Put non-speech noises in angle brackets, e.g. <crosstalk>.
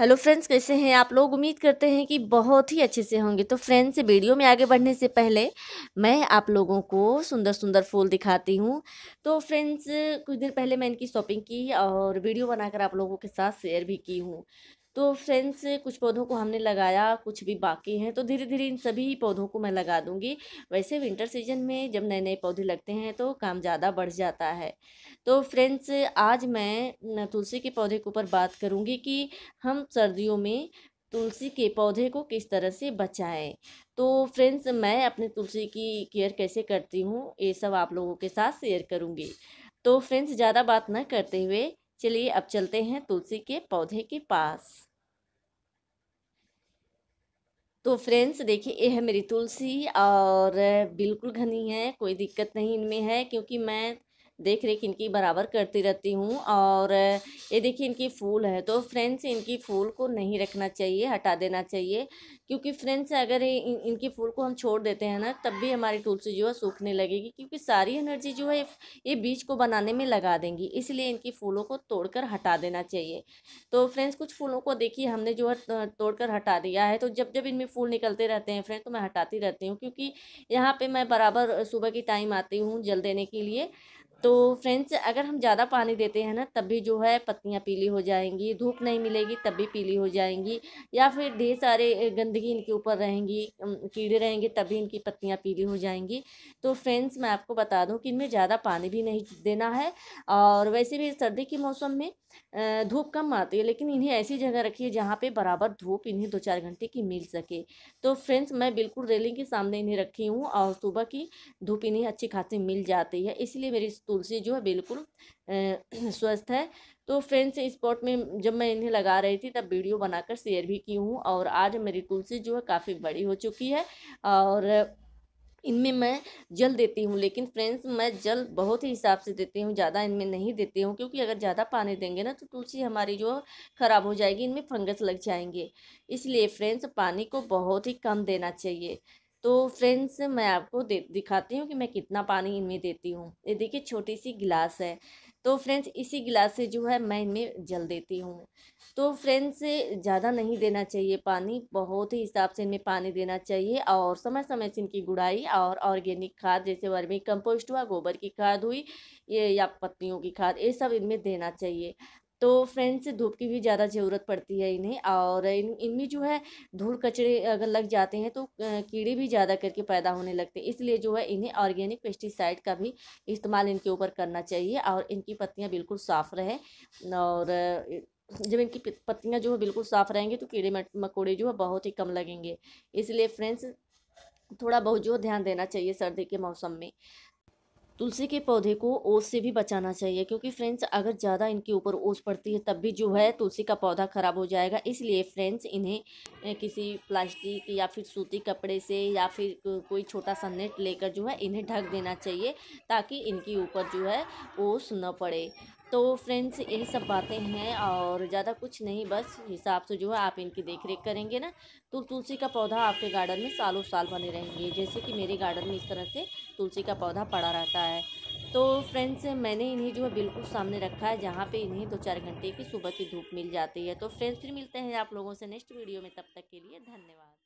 hello friends कैसे हैं आप लोग उम्मीद करते हैं कि बहुत ही अच्छे से होंगे तो फ्रेंड्स वीडियो में आगे बढ़ने से पहले मैं आप लोगों को सुंदर सुंदर फूल दिखाती हूँ तो फ्रेंड्स कुछ दिन पहले मैं इनकी शॉपिंग की और वीडियो बनाकर आप लोगों के साथ शेयर भी की हूँ तो फ्रेंड्स कुछ पौधों को हमने लगाया कुछ भी बाकी हैं तो धीरे धीरे इन सभी पौधों को मैं लगा दूँगी वैसे विंटर सीजन में जब नए नए पौधे लगते हैं तो काम ज़्यादा बढ़ जाता है तो फ्रेंड्स आज मैं तुलसी के पौधे के ऊपर बात करूँगी कि हम सर्दियों में तुलसी के पौधे को किस तरह से बचाएं तो फ्रेंड्स मैं अपने तुलसी की केयर कैसे करती हूँ ये सब आप लोगों के साथ शेयर करूँगी तो फ्रेंड्स ज़्यादा बात ना करते हुए चलिए अब चलते हैं तुलसी के पौधे के पास तो फ्रेंड्स देखिए ये है मेरी तुलसी और बिल्कुल घनी है कोई दिक्कत नहीं इनमें है क्योंकि मैं देख रेख इनकी बराबर करती रहती हूँ और ये देखिए इनकी फूल है तो फ्रेंड्स इनकी फूल को नहीं रखना चाहिए हटा देना चाहिए क्योंकि फ्रेंड्स अगर इन, इनकी फूल को हम छोड़ देते हैं ना तब भी हमारी तुलसी जो है सूखने लगेगी क्योंकि सारी एनर्जी जो है ये बीज को बनाने में लगा देंगी इसलिए इनकी फूलों को तोड़कर हटा देना चाहिए तो फ्रेंड्स कुछ फूलों को देखिए हमने जो है तोड़कर हटा दिया है तो जब जब इनमें फूल निकलते रहते हैं फ्रेंड्स तो मैं हटाती रहती हूँ क्योंकि यहाँ पर मैं बराबर सुबह की टाइम आती हूँ जल देने के लिए तो फ्रेंड्स अगर हम ज़्यादा पानी देते हैं ना तब भी जो है पत्तियाँ पीली हो जाएंगी धूप नहीं मिलेगी तब भी पीली हो जाएंगी या फिर ढेर सारे गंदगी इनके ऊपर रहेंगी कीड़े रहेंगे तब भी इनकी पत्तियाँ पीली हो जाएंगी तो फ्रेंड्स मैं आपको बता दूँ कि इनमें ज़्यादा पानी भी नहीं देना है और वैसे भी सर्दी के मौसम में धूप कम आती है लेकिन इन्हें ऐसी जगह रखिए जहाँ पे बराबर धूप इन्हें दो चार घंटे की मिल सके तो फ्रेंड्स मैं बिल्कुल रेलिंग के सामने इन्हें रखी हूँ और सुबह की धूप इन्हें अच्छी खासी मिल जाती है इसलिए मेरी तुलसी जो है बिल्कुल <clears throat> स्वस्थ है तो फ्रेंड्स इस पॉट में जब मैं इन्हें लगा रही थी तब वीडियो बनाकर शेयर भी की हूँ और आज मेरी तुलसी जो है काफ़ी बड़ी हो चुकी है और इनमें मैं जल देती हूँ लेकिन फ्रेंड्स मैं जल बहुत ही हिसाब से देती हूँ ज़्यादा इनमें नहीं देती हूँ क्योंकि अगर ज़्यादा पानी देंगे ना तो तुलसी हमारी जो ख़राब हो जाएगी इनमें फंगस लग जाएंगे इसलिए फ्रेंड्स पानी को बहुत ही कम देना चाहिए तो फ्रेंड्स मैं आपको दे दिखाती हूँ कि मैं कितना पानी इनमें देती हूँ ये देखिए छोटी सी गिलास है तो फ्रेंड्स इसी गिलास से जो है मैं इनमें जल देती हूँ तो फ्रेंड्स ज़्यादा नहीं देना चाहिए पानी बहुत ही हिसाब से इनमें पानी देना चाहिए और समय समय से इनकी गुड़ाई और ऑर्गेनिक खाद जैसे वर्मी कंपोस्ट हुआ गोबर की खाद हुई ये या पत्तियों की खाद ये सब इनमें देना चाहिए तो फ्रेंड्स धूप की भी ज़्यादा ज़रूरत पड़ती है इन्हें और इन इनमें जो है धूल कचरे अगर लग जाते हैं तो कीड़े भी ज़्यादा करके पैदा होने लगते हैं इसलिए जो है इन्हें ऑर्गेनिक पेस्टिसाइड का भी इस्तेमाल इनके ऊपर करना चाहिए और इनकी पत्तियाँ बिल्कुल साफ़ रहे और जब इनकी पत्तियाँ जो है बिल्कुल साफ़ रहेंगी तो कीड़े मकोड़े जो है बहुत ही कम लगेंगे इसलिए फ्रेंड्स थोड़ा बहुत जो ध्यान देना चाहिए सर्दी के मौसम में तुलसी के पौधे को ओस से भी बचाना चाहिए क्योंकि फ्रेंड्स अगर ज़्यादा इनके ऊपर ओस पड़ती है तब भी जो है तुलसी का पौधा ख़राब हो जाएगा इसलिए फ्रेंड्स इन्हें किसी प्लास्टिक या फिर सूती कपड़े से या फिर कोई छोटा सा नेट लेकर जो है इन्हें ढक देना चाहिए ताकि इनके ऊपर जो है ओस न पड़े तो फ्रेंड्स यही सब बातें हैं और ज़्यादा कुछ नहीं बस हिसाब से जो है आप इनकी देख रेख करेंगे ना तो तुलसी का पौधा आपके गार्डन में सालों साल बने रहेंगे जैसे कि मेरे गार्डन में इस तरह से तुलसी का पौधा पड़ा रहता है तो फ्रेंड्स मैंने इन्हें जो है बिल्कुल सामने रखा है जहाँ पे इन्हें दो चार घंटे की सुबह की धूप मिल जाती है तो फ्रेंड्स फिर मिलते हैं आप लोगों से नेक्स्ट वीडियो में तब तक के लिए धन्यवाद